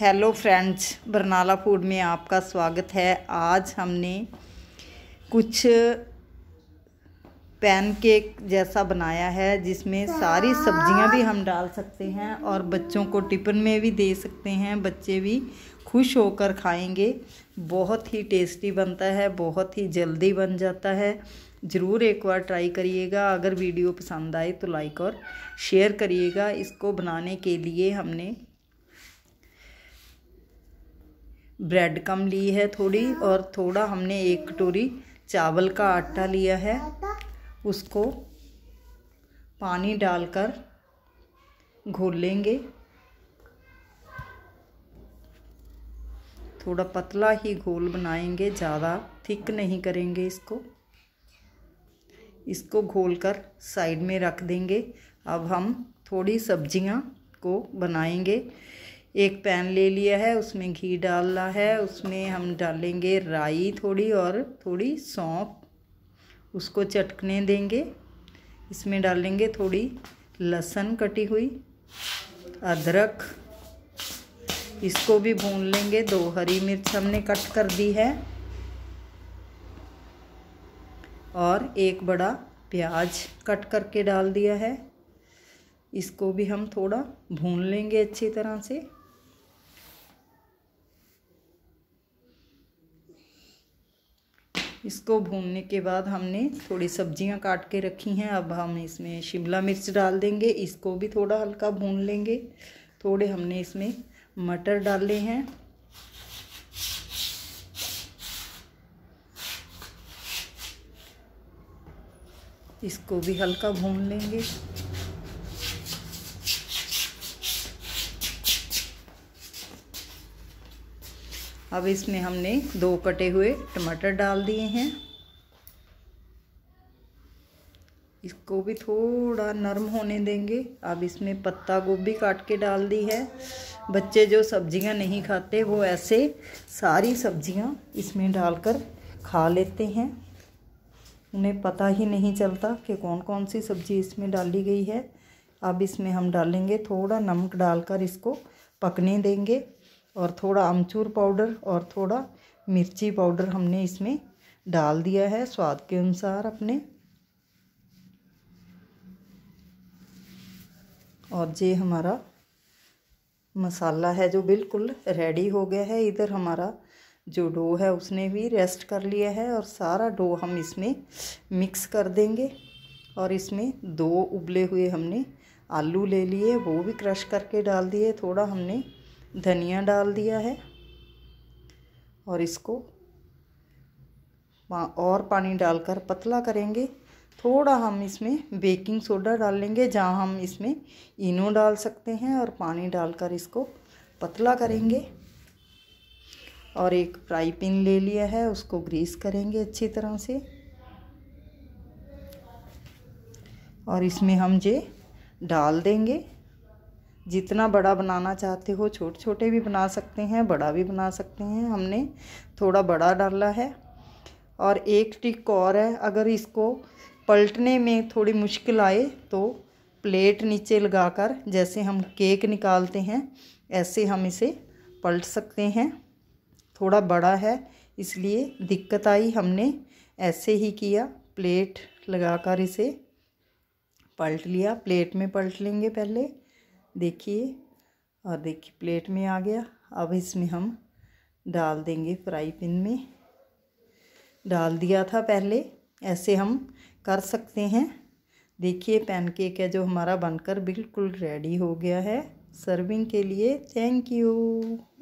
hello friends Barnala food में आपका स्वागत है आज हमने कुछ पैन केक जैसा बनाया है जिसमें सारी सब्जियां भी हम डाल सकते हैं और बच्चों को टिफिन में भी दे सकते हैं बच्चे भी खुश होकर खाएंगे बहुत ही टेस्टी बनता है बहुत ही जल्दी बन जाता है ज़रूर एक बार ट्राई करिएगा अगर वीडियो पसंद आए तो लाइक और शेयर करिएगा इसको बनाने के लिए हमने ब्रेड कम ली है थोड़ी और थोड़ा हमने एक कटोरी चावल का आटा लिया है उसको पानी डालकर घोल लेंगे थोड़ा पतला ही घोल बनाएंगे ज़्यादा थिक नहीं करेंगे इसको इसको घोल कर साइड में रख देंगे अब हम थोड़ी सब्जियां को बनाएंगे एक पैन ले लिया है उसमें घी डालना है उसमें हम डालेंगे राई थोड़ी और थोड़ी सौंप उसको चटकने देंगे इसमें डालेंगे थोड़ी लहसुन कटी हुई अदरक इसको भी भून लेंगे दो हरी मिर्च हमने कट कर दी है और एक बड़ा प्याज कट करके डाल दिया है इसको भी हम थोड़ा भून लेंगे अच्छी तरह से इसको भूनने के बाद हमने थोड़ी सब्जियां काट के रखी हैं अब हम इसमें शिमला मिर्च डाल देंगे इसको भी थोड़ा हल्का भून लेंगे थोड़े हमने इसमें मटर डाले हैं इसको भी हल्का भून लेंगे अब इसमें हमने दो कटे हुए टमाटर डाल दिए हैं इसको भी थोड़ा नरम होने देंगे अब इसमें पत्ता गोभी काट के डाल दी है बच्चे जो सब्जियां नहीं खाते वो ऐसे सारी सब्जियां इसमें डालकर खा लेते हैं उन्हें पता ही नहीं चलता कि कौन कौन सी सब्ज़ी इसमें डाली गई है अब इसमें हम डालेंगे थोड़ा नमक डालकर इसको पकने देंगे और थोड़ा अमचूर पाउडर और थोड़ा मिर्ची पाउडर हमने इसमें डाल दिया है स्वाद के अनुसार अपने और ये हमारा मसाला है जो बिल्कुल रेडी हो गया है इधर हमारा जो डो है उसने भी रेस्ट कर लिया है और सारा डो हम इसमें मिक्स कर देंगे और इसमें दो उबले हुए हमने आलू ले लिए वो भी क्रश करके डाल दिए थोड़ा हमने धनिया डाल दिया है और इसको और पानी डालकर पतला करेंगे थोड़ा हम इसमें बेकिंग सोडा डाल लेंगे जहाँ हम इसमें इनो डाल सकते हैं और पानी डालकर इसको पतला करेंगे और एक फ्राई पिन ले लिया है उसको ग्रीस करेंगे अच्छी तरह से और इसमें हम जे डाल देंगे जितना बड़ा बनाना चाहते हो छोटे छोटे भी बना सकते हैं बड़ा भी बना सकते हैं हमने थोड़ा बड़ा डाला है और एक टिक और है अगर इसको पलटने में थोड़ी मुश्किल आए तो प्लेट नीचे लगाकर जैसे हम केक निकालते हैं ऐसे हम इसे पलट सकते हैं थोड़ा बड़ा है इसलिए दिक्कत आई हमने ऐसे ही किया प्लेट लगाकर इसे पलट लिया प्लेट में पलट लेंगे पहले देखिए और देखिए प्लेट में आ गया अब इसमें हम डाल देंगे फ्राई पिन में डाल दिया था पहले ऐसे हम कर सकते हैं देखिए पैनकेक है जो हमारा बनकर बिल्कुल रेडी हो गया है सर्विंग के लिए थैंक यू